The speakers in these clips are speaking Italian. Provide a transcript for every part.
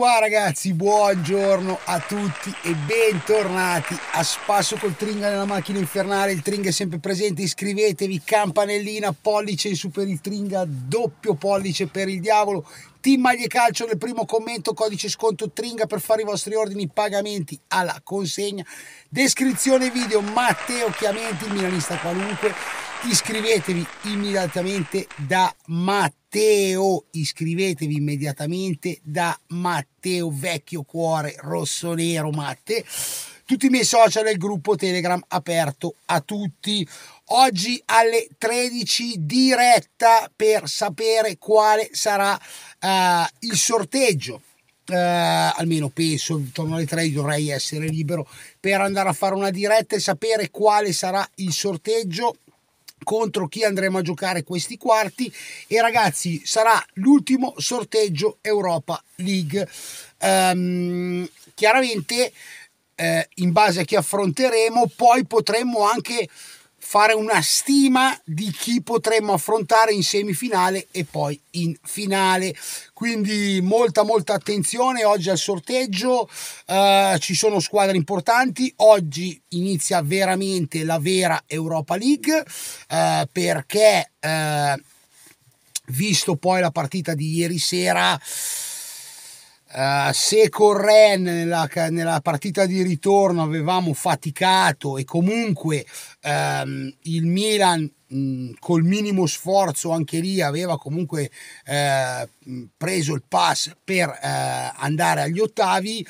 qua ragazzi, buongiorno a tutti e bentornati a Spasso col Tringa nella macchina infernale, il Tringa è sempre presente, iscrivetevi, campanellina, pollice in su per il Tringa, doppio pollice per il diavolo, team maglie calcio nel primo commento, codice sconto Tringa per fare i vostri ordini, pagamenti alla consegna, descrizione video, Matteo Chiamenti, milanista qualunque, Iscrivetevi immediatamente da Matteo, iscrivetevi immediatamente da Matteo Vecchio Cuore Rosso Nero Matte. Tutti i miei social e il gruppo Telegram aperto a tutti. Oggi alle 13 diretta per sapere quale sarà uh, il sorteggio Uh, almeno penso, intorno alle 3 dovrei essere libero per andare a fare una diretta e sapere quale sarà il sorteggio contro chi andremo a giocare questi quarti e ragazzi sarà l'ultimo sorteggio Europa League um, chiaramente eh, in base a chi affronteremo poi potremmo anche fare una stima di chi potremmo affrontare in semifinale e poi in finale. Quindi molta molta attenzione oggi al sorteggio, eh, ci sono squadre importanti, oggi inizia veramente la vera Europa League eh, perché eh, visto poi la partita di ieri sera Uh, se Corren nella, nella, partita di ritorno avevamo faticato e comunque um, il Milan col minimo sforzo anche lì aveva comunque uh, preso il pass per uh, andare agli ottavi,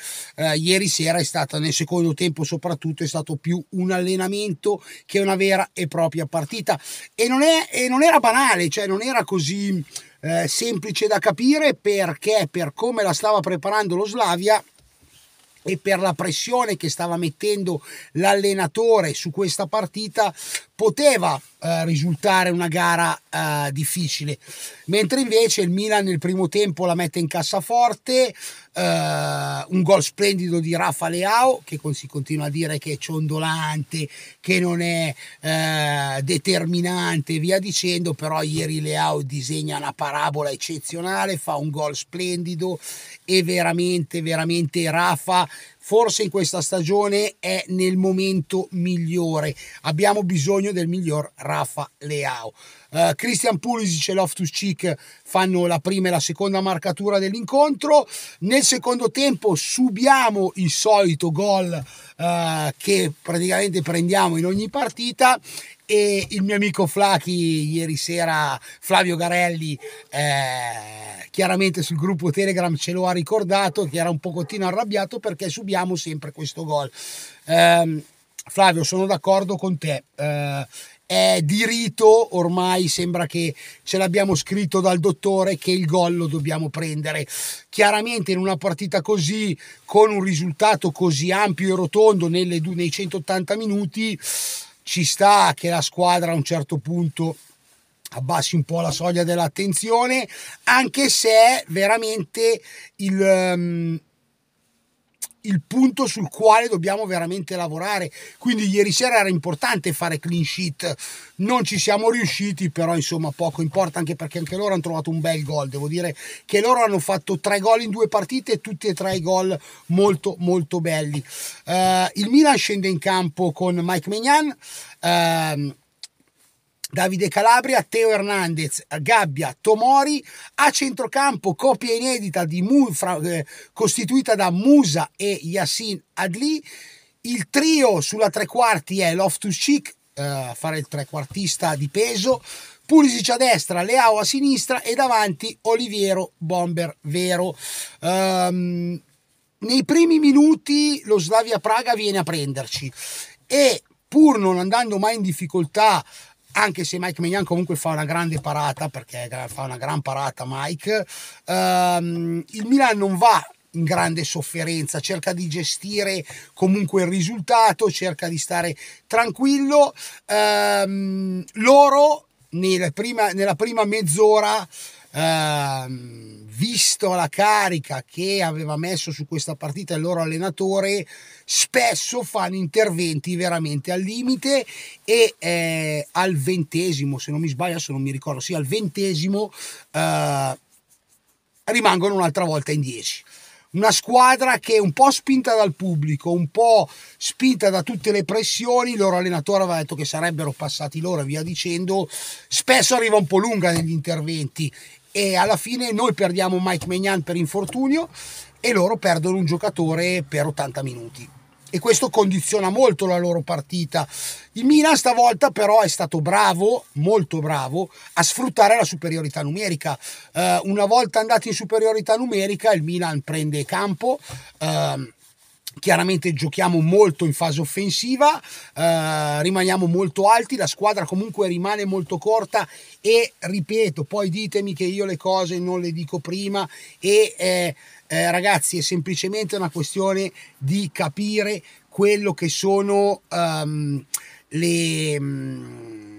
ieri sera è stata nel secondo tempo soprattutto è stato più un allenamento che una vera e propria partita e non, è, e non era banale, cioè non era così eh, semplice da capire perché per come la stava preparando lo Slavia e per la pressione che stava mettendo l'allenatore su questa partita poteva eh, risultare una gara eh, difficile, mentre invece il Milan nel primo tempo la mette in cassaforte, eh, un gol splendido di Rafa Leao che si continua a dire che è ciondolante, che non è eh, determinante e via dicendo, però ieri Leao disegna una parabola eccezionale, fa un gol splendido e veramente, veramente Rafa forse in questa stagione è nel momento migliore. Abbiamo bisogno del miglior Rafa Leao. Uh, Christian Pulisic e Loftus Cheek fanno la prima e la seconda marcatura dell'incontro. Nel secondo tempo subiamo il solito gol uh, che praticamente prendiamo in ogni partita e il mio amico Flachi ieri sera, Flavio Garelli, eh, chiaramente sul gruppo Telegram ce lo ha ricordato che era un pochettino arrabbiato perché subiamo sempre questo gol. Eh, Flavio, sono d'accordo con te. Eh, è di rito, ormai sembra che ce l'abbiamo scritto dal dottore che il gol lo dobbiamo prendere. Chiaramente in una partita così, con un risultato così ampio e rotondo nelle, nei 180 minuti, ci sta che la squadra a un certo punto abbassi un po' la soglia dell'attenzione, anche se veramente il, um, il punto sul quale dobbiamo veramente lavorare. Quindi ieri sera era importante fare clean sheet, non ci siamo riusciti, però insomma poco importa anche perché anche loro hanno trovato un bel gol. Devo dire che loro hanno fatto tre gol in due partite tutti e tre i gol molto molto belli. Uh, il Milan scende in campo con Mike Megnan. Uh, ehm, Davide Calabria, Teo Hernandez, Gabbia, Tomori, a centrocampo copia inedita Mu, fra, eh, costituita da Musa e Yassin Adli, il trio sulla tre quarti è Loftus Cheek, eh, fare il trequartista di peso, Pulisic a destra, Leao a sinistra e davanti Oliviero Bomber Vero. Um, nei primi minuti lo Slavia Praga viene a prenderci e pur non andando mai in difficoltà anche se Mike Mignan comunque fa una grande parata, perché fa una gran parata Mike, ehm, il Milan non va in grande sofferenza, cerca di gestire comunque il risultato, cerca di stare tranquillo. Ehm, loro nella prima, nella prima mezz'ora Ehm, visto la carica che aveva messo su questa partita il loro allenatore, spesso fanno interventi veramente al limite e eh, al ventesimo, se non mi sbaglio, se non mi ricordo, sì, al ventesimo eh, rimangono un'altra volta in 10 una squadra che è un po' spinta dal pubblico, un po' spinta da tutte le pressioni, il loro allenatore aveva detto che sarebbero passati loro e via dicendo, spesso arriva un po' lunga negli interventi e alla fine noi perdiamo Mike Maignan per infortunio e loro perdono un giocatore per 80 minuti e questo condiziona molto la loro partita. Il Milan stavolta però è stato bravo, molto bravo, a sfruttare la superiorità numerica. Eh, una volta andati in superiorità numerica il Milan prende campo. Eh, Chiaramente giochiamo molto in fase offensiva, eh, rimaniamo molto alti, la squadra comunque rimane molto corta e ripeto, poi ditemi che io le cose non le dico prima e eh, eh, ragazzi è semplicemente una questione di capire quello che sono um, le... Um,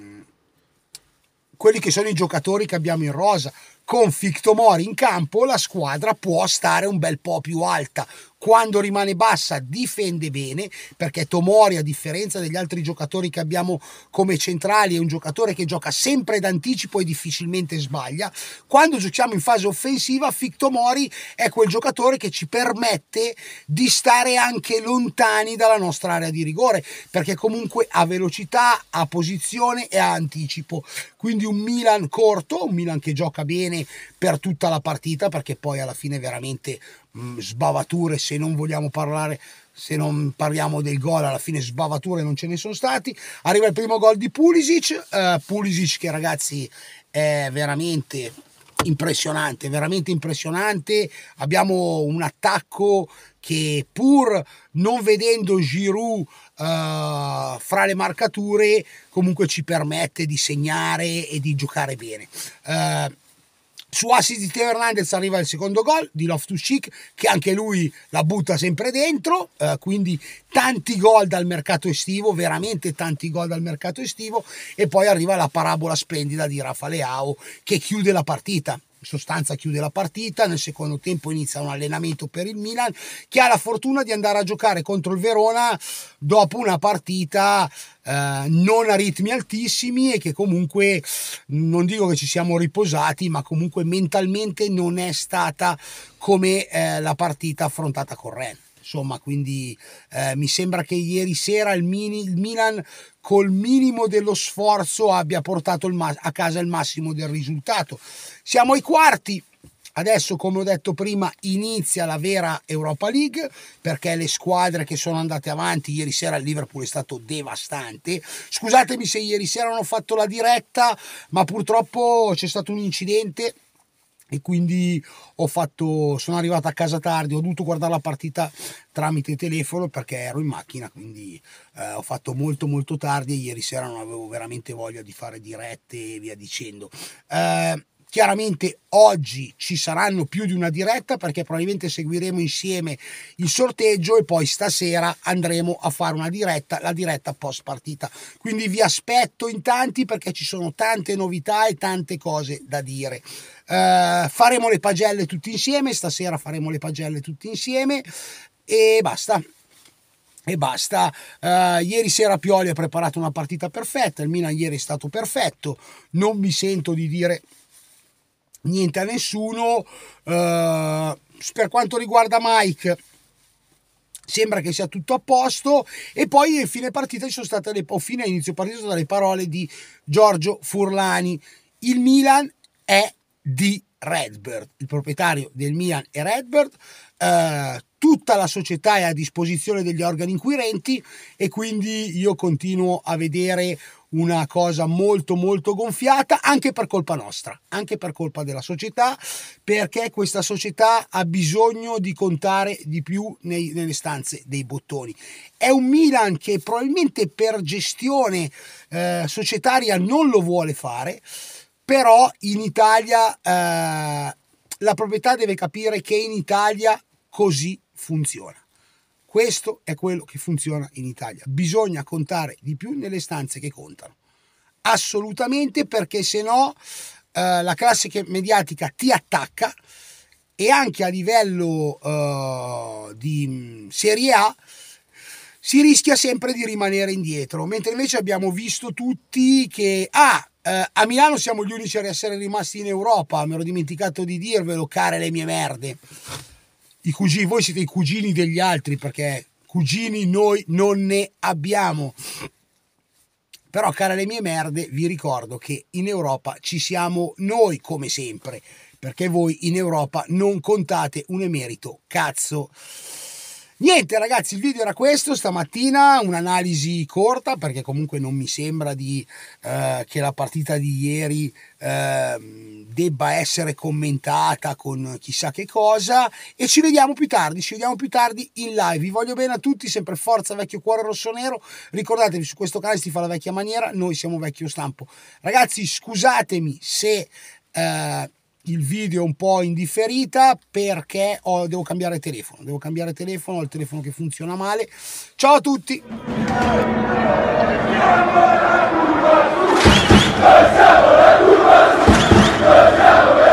quelli che sono i giocatori che abbiamo in rosa, con Fictomori in campo la squadra può stare un bel po' più alta. Quando rimane bassa difende bene perché Tomori a differenza degli altri giocatori che abbiamo come centrali è un giocatore che gioca sempre d'anticipo e difficilmente sbaglia. Quando giochiamo in fase offensiva Fictomori è quel giocatore che ci permette di stare anche lontani dalla nostra area di rigore perché comunque ha velocità, ha posizione e ha anticipo. Quindi un Milan corto, un Milan che gioca bene per tutta la partita perché poi alla fine veramente mh, mm, sbavature se non vogliamo parlare se non parliamo del gol alla fine sbavature non ce ne sono stati arriva il primo gol di Pulisic uh, Pulisic che ragazzi è veramente impressionante, veramente impressionante. Abbiamo un attacco che pur non vedendo Giroud uh, fra le marcature, comunque ci permette di segnare e di giocare bene. Uh, su assist di Teo Hernandez arriva il secondo gol di Loftus Cheek che anche lui la butta sempre dentro eh, quindi tanti gol dal mercato estivo veramente tanti gol dal mercato estivo e poi arriva la parabola splendida di Rafa Leao che chiude la partita sostanza chiude la partita, nel secondo tempo inizia un allenamento per il Milan che ha la fortuna di andare a giocare contro il Verona dopo una partita eh, non a ritmi altissimi e che comunque non dico che ci siamo riposati, ma comunque mentalmente non è stata come eh, la partita affrontata con Rennes. Insomma, quindi eh, mi sembra che ieri sera il, mini, il, Milan col minimo dello sforzo abbia portato ma- a casa il massimo del risultato. Siamo ai quarti. Adesso, come ho detto prima, inizia la vera Europa League perché le squadre che sono andate avanti ieri sera il Liverpool è stato devastante. Scusatemi se ieri sera non ho fatto la diretta, ma purtroppo c'è stato un incidente e quindi fatto, sono arrivato a casa tardi, ho dovuto guardare la partita tramite telefono perché ero in macchina, quindi eh, ho fatto molto molto tardi e ieri sera non avevo veramente voglia di fare dirette e via dicendo. Eh, Chiaramente oggi ci saranno più di una diretta perché probabilmente seguiremo insieme il sorteggio e poi stasera andremo a fare una diretta, la diretta post partita. Quindi vi aspetto in tanti perché ci sono tante novità e tante cose da dire. Uh, faremo le pagelle tutti insieme, stasera faremo le pagelle tutti insieme e basta e basta. Uh, ieri sera Pioli ha preparato una partita perfetta, il Milan ieri è stato perfetto, non mi sento di dire niente a nessuno. Eh, per quanto riguarda Mike, sembra che sia tutto a posto e poi a fine partita ci sono state le, o fine inizio partita dalle parole di Giorgio Furlani il Milan è di Redbird il proprietario del Milan è Redbird eh, tutta la società è a disposizione degli organi inquirenti e quindi io continuo a vedere una cosa molto molto gonfiata anche per colpa nostra, anche per colpa della società, perché questa società ha bisogno di contare di più nei, nelle stanze dei bottoni. È un Milan che probabilmente per gestione eh, societaria non lo vuole fare, però in Italia eh, la proprietà deve capire che in Italia così funziona. Questo è quello che funziona in Italia. Bisogna contare di più nelle stanze che contano. Assolutamente perché se no eh, la classe mediatica ti attacca e anche a livello eh, di mm, Serie A si rischia sempre di rimanere indietro, mentre invece abbiamo visto tutti che ah, eh, a Milano siamo gli unici a essere rimasti in Europa, me l'ho dimenticato di dirvelo, care le mie merde cugini, voi siete i cugini degli altri perché cugini noi non ne abbiamo. Però, cara le mie merde, vi ricordo che in Europa ci siamo noi come sempre, perché voi in Europa non contate un emerito cazzo. Niente ragazzi, il video era questo stamattina, un'analisi corta perché comunque non mi sembra di, eh, che la partita di ieri eh, debba essere commentata con chissà che cosa e ci vediamo più tardi, ci vediamo più tardi in live. Vi voglio bene a tutti, sempre forza vecchio cuore rossonero. Ricordatevi su questo canale si fa la vecchia maniera, noi siamo vecchio stampo. Ragazzi, scusatemi se eh, il video un po' indifferita perché ho, devo cambiare telefono, devo cambiare telefono, ho il telefono che funziona male. Ciao a tutti! Passiamo la curva su! Passiamo la curva su! Passiamo la curva su!